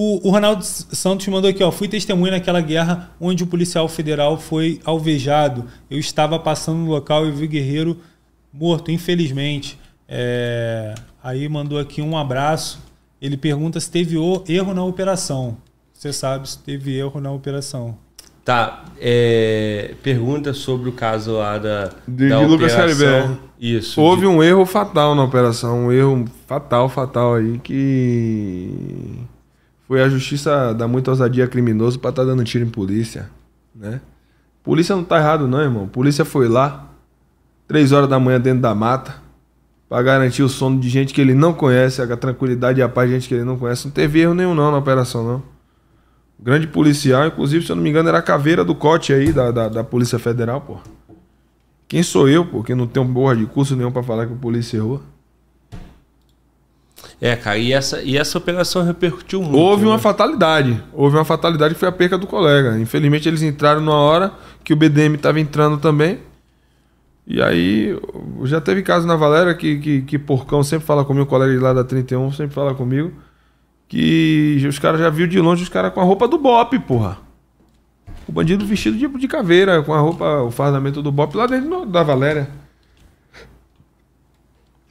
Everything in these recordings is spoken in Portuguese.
O, o, Ronaldo Santos mandou aqui, ó. Fui testemunha naquela guerra onde o policial federal foi alvejado. Eu estava passando no local e vi o guerreiro morto, infelizmente. É... Aí mandou aqui um abraço. Ele pergunta se teve erro na operação. Você sabe se teve erro na operação. Tá. É... Pergunta sobre o caso lá da, de da operação. Isso. Houve de... um erro fatal na operação. Um erro fatal, fatal aí que foi a justiça dar muita ousadia criminoso pra estar tá dando tiro em polícia, né? Polícia não tá errado não, irmão. Polícia foi lá, três horas da manhã dentro da mata, para garantir o sono de gente que ele não conhece, a tranquilidade e a paz de gente que ele não conhece. Não teve erro nenhum não na operação, não. O grande policial, inclusive, se eu não me engano, era a caveira do cote aí da, da, da Polícia Federal, pô. Quem sou eu, pô, que não tenho borra de curso nenhum para falar que o polícia errou? É, cara, e essa, e essa operação repercutiu muito. Houve uma né? fatalidade. Houve uma fatalidade que foi a perca do colega. Infelizmente, eles entraram numa hora que o BDM estava entrando também. E aí, já teve caso na Valéria que, que, que Porcão sempre fala comigo, o colega de lá da 31 sempre fala comigo, que os caras já viu de longe os caras com a roupa do Bop, porra. O bandido vestido de, de caveira, com a roupa, o fardamento do Bop lá dentro da Valéria.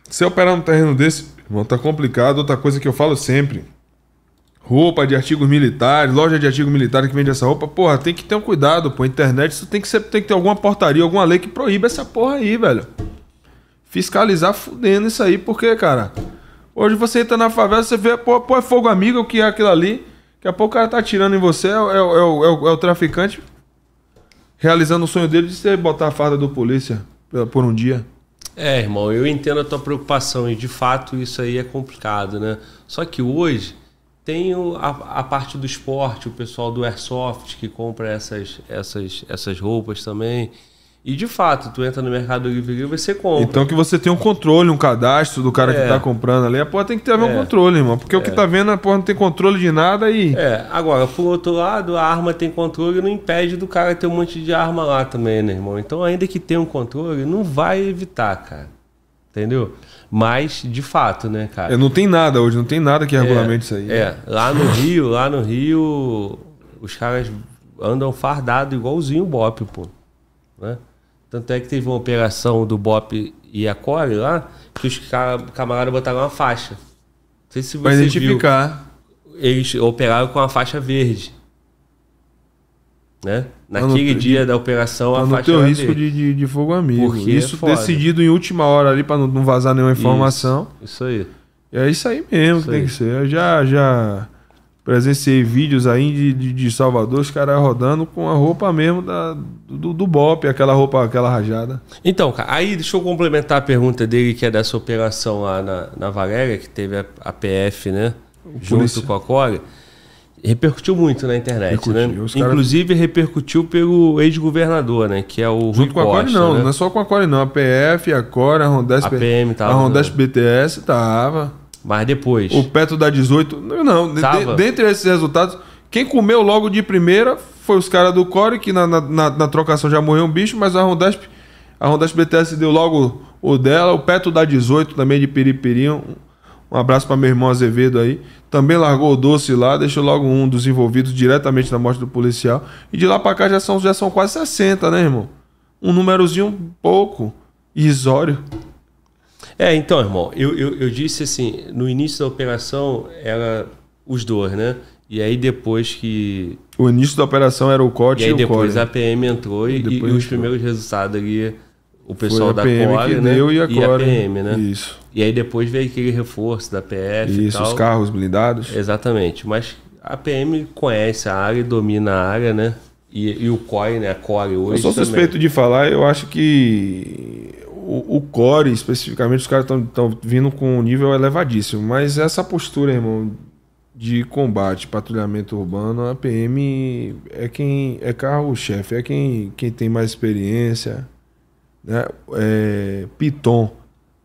Se operar num terreno desse, Irmão, tá complicado. Outra coisa que eu falo sempre: roupa de artigos militares, loja de artigos militares que vende essa roupa, porra, tem que ter um cuidado, pô. Internet, isso tem que, ser, tem que ter alguma portaria, alguma lei que proíba essa porra aí, velho. Fiscalizar fudendo isso aí, porque, cara, hoje você entra na favela, você vê, pô, pô é fogo amigo, o que é aquilo ali. Daqui a pouco o cara tá atirando em você, é, é, é, é, o, traficante realizando o sonho dele de você botar a farda do polícia por um dia. É, irmão, eu entendo a tua preocupação e de fato isso aí é complicado, né? Só que hoje tem a, a parte do esporte, o pessoal do airsoft que compra essas, essas, essas roupas também. E de fato, tu entra no Mercado Livre e você compra. Então que você tem um controle, um cadastro do cara é. que tá comprando ali, a porra tem que ter é. um controle, irmão. Porque é. o que é. tá vendo, a porra não tem controle de nada e. É, agora, por outro lado, a arma tem controle e não impede do cara ter um monte de arma lá também, né, irmão? Então, ainda que tenha um controle, não vai evitar, cara. Entendeu? Mas, de fato, né, cara? É, não tem nada hoje, não tem nada que é, regulamente isso aí. É, lá no Rio, lá no Rio, os caras andam fardado igualzinho o Bop, pô. Né? Tanto é que teve uma operação do BOP e a Core lá, que os camaradas botaram uma faixa. Não sei se você identificar. Viu. Eles operaram com a faixa verde. Né? Tá Naquele não, dia de, da operação, a tá faixa verde risco de, de, de, fogo amigo. Porque é isso é decidido em última hora ali para não, não, vazar nenhuma informação. Isso, isso aí. É isso aí mesmo isso que aí. tem que ser. Eu já, já presenciei vídeos aí de, de, de Salvador, os caras rodando com a roupa mesmo da, do, do BOP, aquela roupa, aquela rajada. Então, cara, aí deixa eu complementar a pergunta dele, que é dessa operação lá na, na Valéria, que teve a, a PF, né? Junto Polícia. com a Core. Repercutiu muito na internet, né? repercutiu, né? Cara... Inclusive repercutiu pelo ex-governador, né? Que é o Junto Rui com a Core, não. Né? Não é só com a Core, não. A PF, a Core, a A PM tava. A Rondesp BTS tava. Mas depois. O Petro da 18. Não, de, dentre esses resultados, quem comeu logo de primeira foi os caras do Core, que na, na, na, na, trocação já morreu um bicho, mas a Rondasp, a Rondasp BTS deu logo o dela. O Petro da 18 também de Piripiri. Um, um abraço para meu irmão Azevedo aí. Também largou o doce lá, deixou logo um dos envolvidos diretamente na morte do policial. E de lá para cá já são, já são quase 60, né, irmão? Um númerozinho pouco, irrisório. É, então, irmão, eu, eu, eu disse assim, no início da operação era os dois, né? E aí depois que. O início da operação era o COT e, aí e depois Core. a PM entrou e, e, e os primeiros resultados ali, o pessoal da PM Core, que né? deu e a, e a PM, né? Isso. E aí depois veio aquele reforço da PF. Isso, os carros blindados. Exatamente. Mas a PM conhece a área, domina a área, né? E, e o COI, né? A CORE hoje. Eu sou suspeito também. de falar, eu acho que o, core, especificamente, os caras estão vindo com um nível elevadíssimo. Mas essa postura, irmão, de combate, patrulhamento urbano, a PM é quem é carro-chefe, é quem, quem tem mais experiência. Né? É, Piton,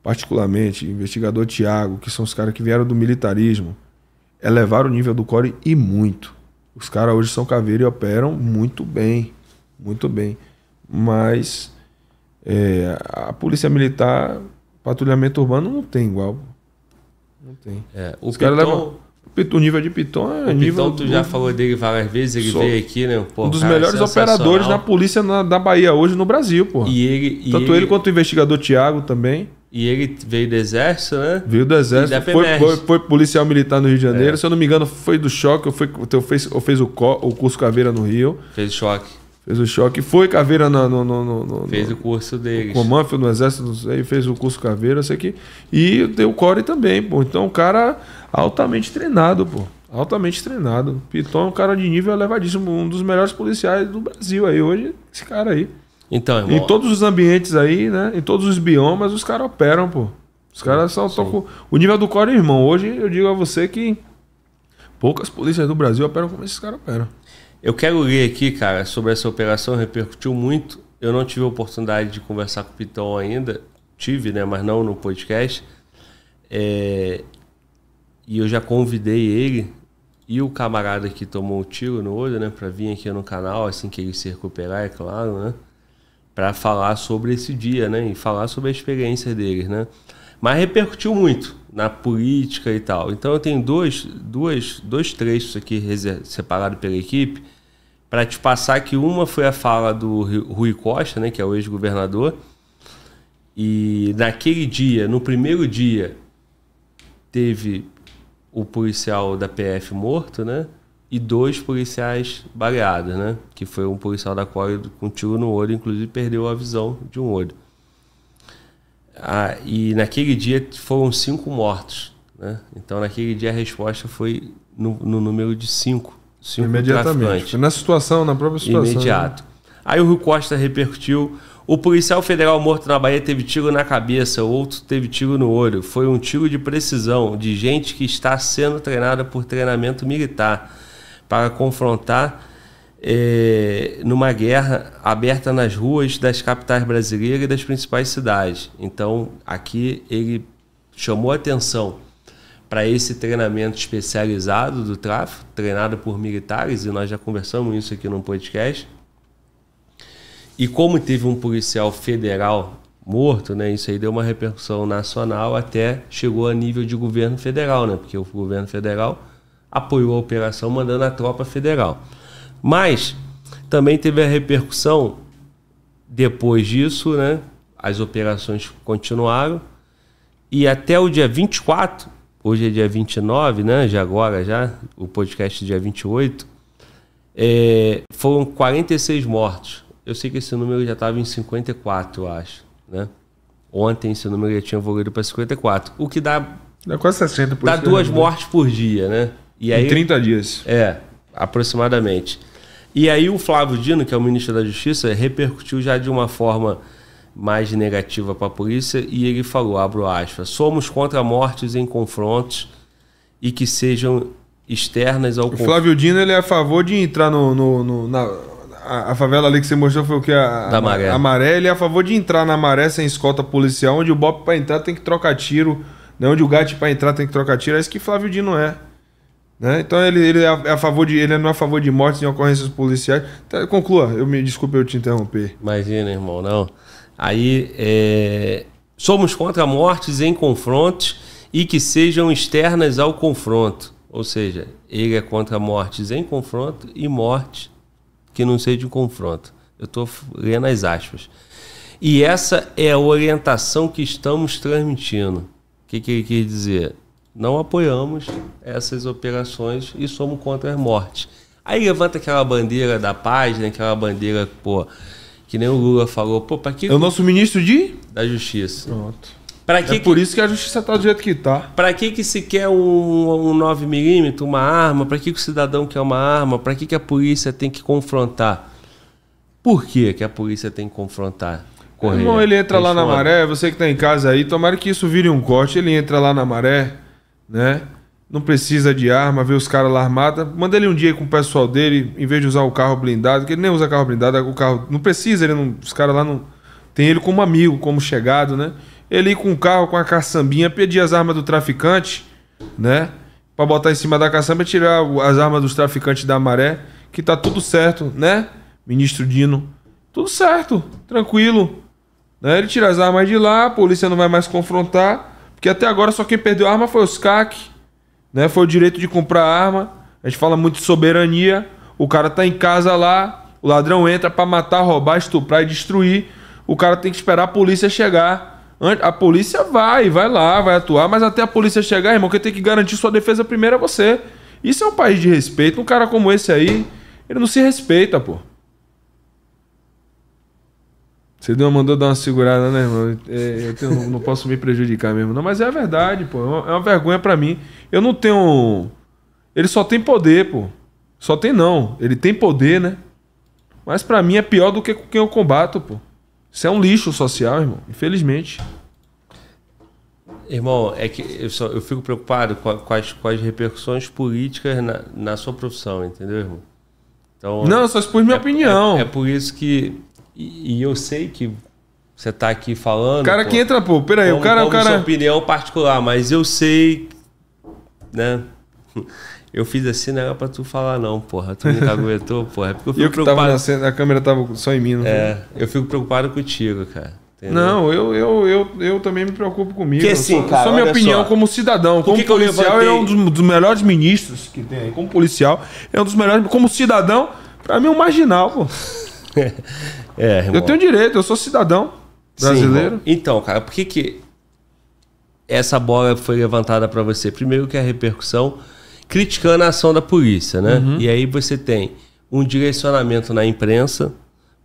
particularmente, investigador Tiago, que são os caras que vieram do militarismo, elevaram o nível do core e muito. Os caras hoje são caveira e operam muito bem. Muito bem. Mas é, a polícia militar, patrulhamento urbano não tem igual. Não tem. É, o Os Piton, levam, o nível de Piton é o nível. Piton, tu do, já falou dele várias vezes, ele veio aqui, né? Pô, um dos cara, melhores operadores da polícia na, da Bahia hoje no Brasil, pô. E ele, e Tanto ele, ele quanto o investigador Tiago também. E ele veio do exército, né? Veio do exército, foi, foi, foi, policial militar no Rio de Janeiro. É. Se eu não me engano, foi do choque, ou, foi, eu fez, fez o, co, o curso Caveira no Rio. Fez choque. Fez o choque, foi caveira na, no, no, no, Fez o curso deles. Comanf, no Exército, aí fez o curso caveira, sei aqui. E deu o Core também, pô. Então, um cara altamente treinado, pô. Altamente treinado. Piton é um cara de nível elevadíssimo, um dos melhores policiais do Brasil aí hoje, esse cara aí. Então, irmão. Em todos os ambientes aí, né? Em todos os biomas, os caras operam, pô. Os caras são com... O nível do core, é irmão. Hoje eu digo a você que poucas polícias do Brasil operam como esses caras operam. Eu quero ler aqui, cara, sobre essa operação, repercutiu muito. Eu não tive a oportunidade de conversar com o Pitão ainda. Tive, né? Mas não no podcast. É... E eu já convidei ele e o camarada que tomou um tiro no olho, né? Pra vir aqui no canal, assim que ele se recuperar, é claro, né? Pra falar sobre esse dia, né? E falar sobre a experiência deles, né? Mas repercutiu muito na política e tal. Então eu tenho dois, dois, dois trechos aqui separados pela equipe para te passar que uma foi a fala do Rui Costa, né, que é o ex-governador, e naquele dia, no primeiro dia, teve o policial da PF morto, né? E dois policiais baleados, né? Que foi um policial da Core com um tiro no olho, inclusive perdeu a visão de um olho. Ah, e naquele dia foram cinco mortos. Né? Então, naquele dia, a resposta foi no, no número de cinco. cinco Imediatamente. Na situação, na própria situação. Né? Imediato. Né? Aí o Rio Costa repercutiu. O policial federal morto na Bahia teve tiro na cabeça, outro teve tiro no olho. Foi um tiro de precisão de gente que está sendo treinada por treinamento militar para confrontar é, numa guerra aberta nas ruas das capitais brasileiras e das principais cidades. Então, aqui ele chamou atenção para esse treinamento especializado do tráfico, treinado por militares, e nós já conversamos isso aqui no podcast. E como teve um policial federal morto, né, isso aí deu uma repercussão nacional, até chegou a nível de governo federal, né, porque o governo federal apoiou a operação mandando a tropa federal. Mas também teve a repercussão depois disso, né? As operações continuaram. E até o dia 24, hoje é dia 29, né? Já agora, já, o podcast é dia 28, é, foram 46 mortos. Eu sei que esse número já estava em 54, eu acho, né? Ontem esse número já tinha evoluído para 54, o que dá... Dá quase 60 Dá duas né? mortes por dia, né? E aí, em 30 dias. É, aproximadamente. E aí o Flávio Dino, que é o ministro da Justiça, repercutiu já de uma forma mais negativa para a polícia e ele falou, abro aspas, somos contra mortes em confrontos e que sejam externas ao... O Flávio Dino ele é a favor de entrar no... no, no na, a, a, favela ali que você mostrou foi o que? A, da maré. A, a maré, ele é a favor de entrar na maré sem escolta policial, onde o bope para entrar tem que trocar tiro, né? onde o gato para entrar tem que trocar tiro. É isso que Flávio Dino é. Né? Então ele, ele, é, é a favor de, ele não é a favor de mortes em ocorrências policiais. Então, conclua, eu me desculpe eu te interromper. Imagina, irmão, não. Aí é... somos contra mortes em confrontos e que sejam externas ao confronto. Ou seja, ele é contra mortes em confronto e morte que não seja de confronto. Eu estou lendo as aspas. E essa é a orientação que estamos transmitindo. O que, que ele quis dizer? não apoiamos essas operações e somos contra as mortes. Aí levanta aquela bandeira da paz, né? aquela bandeira, pô, que nem o Lula falou, pô, para que. É o nosso ministro de? Da Justiça. Pronto. Pra que é por que... isso que a justiça tá do jeito que tá. para que que se quer um, um 9mm, uma arma? para que, que o cidadão quer uma arma? para que, que a polícia tem que confrontar? Por que, que a polícia tem que confrontar? Correia? Irmão, ele entra tá lá na maré, você que tá em casa aí, tomara que isso vire um corte, ele entra lá na maré, né? Não precisa de arma, vê os caras lá armados. Manda ele um dia com o pessoal dele, em vez de usar o carro blindado, que ele nem usa carro blindado, é o carro. Não precisa, ele não, os caras lá não. Tem ele como amigo, como chegado, né? Ele ir com o carro, com a caçambinha, pedir as armas do traficante, né? Pra botar em cima da caçamba e tirar as armas dos traficantes da maré, que tá tudo certo, né? Ministro Dino. Tudo certo, tranquilo. Né? Ele tira as armas de lá, a polícia não vai mais confrontar. Porque até agora só quem perdeu a arma foi o SCAC, né? Foi o direito de comprar arma. A gente fala muito de soberania. O cara tá em casa lá, o ladrão entra para matar, roubar, estuprar e destruir. O cara tem que esperar a polícia chegar. A polícia vai, vai lá, vai atuar, mas até a polícia chegar, irmão, quem tem que garantir sua defesa primeiro é você. Isso é um país de respeito. Um cara como esse aí, ele não se respeita, pô. Você deu, mandou dar uma segurada, né, irmão? É, eu tenho, não posso me prejudicar mesmo. Não, mas é a verdade, pô. É uma, é uma vergonha para mim. Eu não tenho. Ele só tem poder, pô. Só tem não. Ele tem poder, né? Mas para mim é pior do que com quem eu combato, pô. Isso é um lixo social, irmão. Infelizmente. Irmão, é que eu, só, eu fico preocupado com, a, com, as, com as repercussões políticas na, na sua profissão, entendeu, irmão? Então, não, eu só expus minha é, opinião. É, é, por isso que e, e eu sei que você tá aqui falando. O cara pô, que entra, pô, peraí, como, o cara. Como o cara... sua opinião particular, mas eu sei. Né? Eu fiz assim, não era pra tu falar, não, porra. Tu me aguentou porra. É porque eu fico eu que preocupado. Tava na a câmera tava só em mim, não É, foi? eu fico preocupado contigo, cara. Entendeu? Não, eu, eu, eu, eu também me preocupo comigo. Que assim, só, cara, só minha opinião só. como cidadão. Como que policial, que é um dos, dos, melhores ministros que tem aí. Como policial, é um dos melhores. Como cidadão, pra mim é um marginal, pô. É, irmão. Eu tenho direito, eu sou cidadão brasileiro. Sim, então, cara, por que, que essa bola foi levantada para você? Primeiro que é a repercussão criticando a ação da polícia, né? Uhum. E aí você tem um direcionamento na imprensa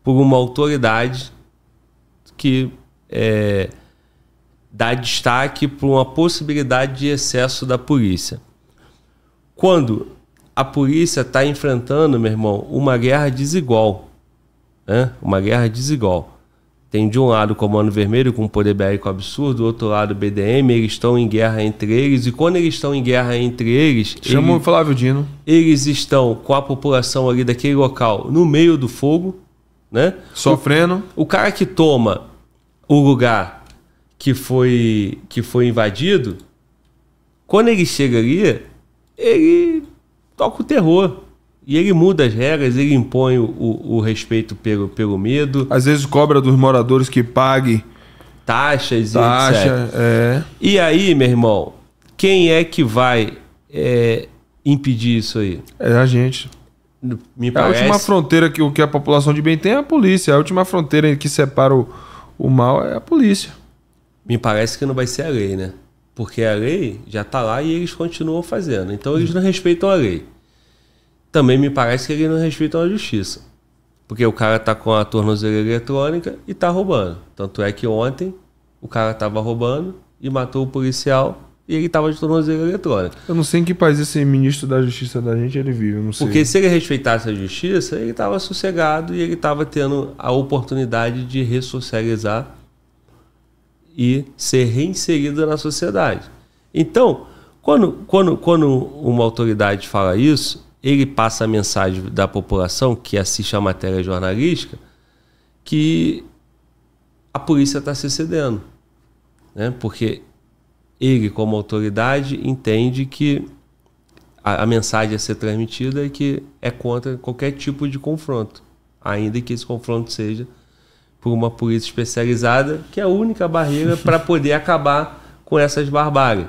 por uma autoridade que é, dá destaque para uma possibilidade de excesso da polícia. Quando a polícia está enfrentando, meu irmão, uma guerra desigual né? uma guerra desigual. Tem de um lado o Comando Vermelho com um poder bélico absurdo, do outro lado o BDM, eles estão em guerra entre eles, e quando eles estão em guerra entre eles. Chama eles, o Flávio Dino. Eles estão com a população ali daquele local no meio do fogo, né? Sofrendo. O, o cara que toma o lugar que foi, que foi invadido, quando ele chega ali, ele toca o terror. E ele muda as regras, ele impõe o, o respeito pelo, pelo medo. Às vezes cobra dos moradores que pague taxas e etc. É. E aí, meu irmão, quem é que vai é, impedir isso aí? É a gente. Me é parece... A última fronteira que, que a população de bem tem é a polícia. A última fronteira que separa o, o mal é a polícia. Me parece que não vai ser a lei, né? Porque a lei já está lá e eles continuam fazendo. Então eles não respeitam a lei também me parece que ele não respeita a justiça. Porque o cara tá com a tornozeleira eletrônica e tá roubando. Tanto é que ontem o cara tava roubando e matou o policial e ele tava de tornozeleira eletrônica. Eu não sei em que país esse ministro da justiça da gente ele vive, não sei. Porque se ele respeitasse a justiça, ele tava sossegado e ele tava tendo a oportunidade de ressocializar e ser reinserido na sociedade. Então, quando, quando, quando uma autoridade fala isso, ele passa a mensagem da população que assiste a matéria jornalística que a polícia está se cedendo. Né? Porque ele, como autoridade, entende que a, a, mensagem a ser transmitida é que é contra qualquer tipo de confronto, ainda que esse confronto seja por uma polícia especializada, que é a única barreira para poder acabar com essas barbáries.